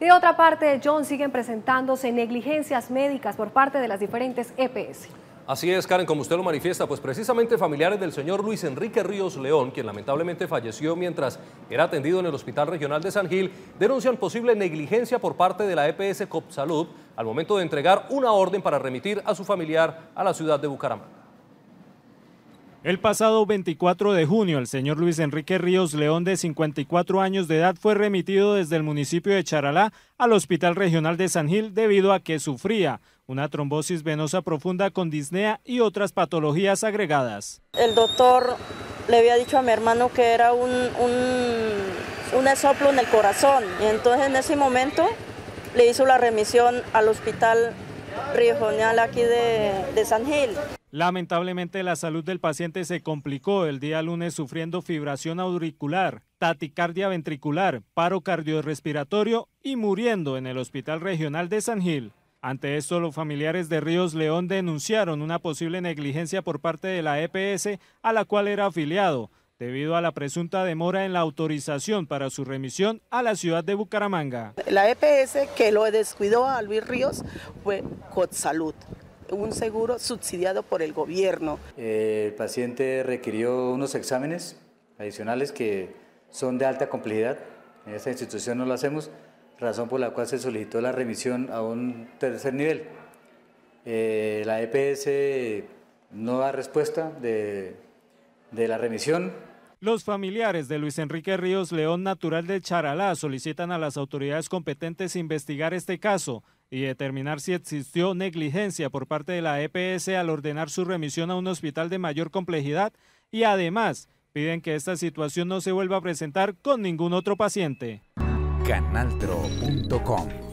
De otra parte, John, siguen presentándose negligencias médicas por parte de las diferentes EPS. Así es, Karen, como usted lo manifiesta, pues precisamente familiares del señor Luis Enrique Ríos León, quien lamentablemente falleció mientras era atendido en el Hospital Regional de San Gil, denuncian posible negligencia por parte de la EPS Copsalud al momento de entregar una orden para remitir a su familiar a la ciudad de Bucaramanga. El pasado 24 de junio, el señor Luis Enrique Ríos León, de 54 años de edad, fue remitido desde el municipio de Charalá al Hospital Regional de San Gil debido a que sufría una trombosis venosa profunda con disnea y otras patologías agregadas. El doctor le había dicho a mi hermano que era un, un, soplo en el corazón y entonces en ese momento le hizo la remisión al Hospital regional aquí de, de San Gil. Lamentablemente la salud del paciente se complicó el día lunes sufriendo fibración auricular, taticardia ventricular, paro cardiorrespiratorio y muriendo en el Hospital Regional de San Gil. Ante esto, los familiares de Ríos León denunciaron una posible negligencia por parte de la EPS a la cual era afiliado, debido a la presunta demora en la autorización para su remisión a la ciudad de Bucaramanga. La EPS que lo descuidó a Luis Ríos fue Cotsalud, un seguro subsidiado por el gobierno. el paciente requirió unos exámenes adicionales que son de alta complejidad. En esta institución no lo hacemos, razón por la cual se solicitó la remisión a un tercer nivel. Eh, la EPS no da respuesta de, de la remisión los familiares de Luis Enrique Ríos León, natural de Charalá, solicitan a las autoridades competentes investigar este caso y determinar si existió negligencia por parte de la EPS al ordenar su remisión a un hospital de mayor complejidad y además piden que esta situación no se vuelva a presentar con ningún otro paciente. Canaltro.com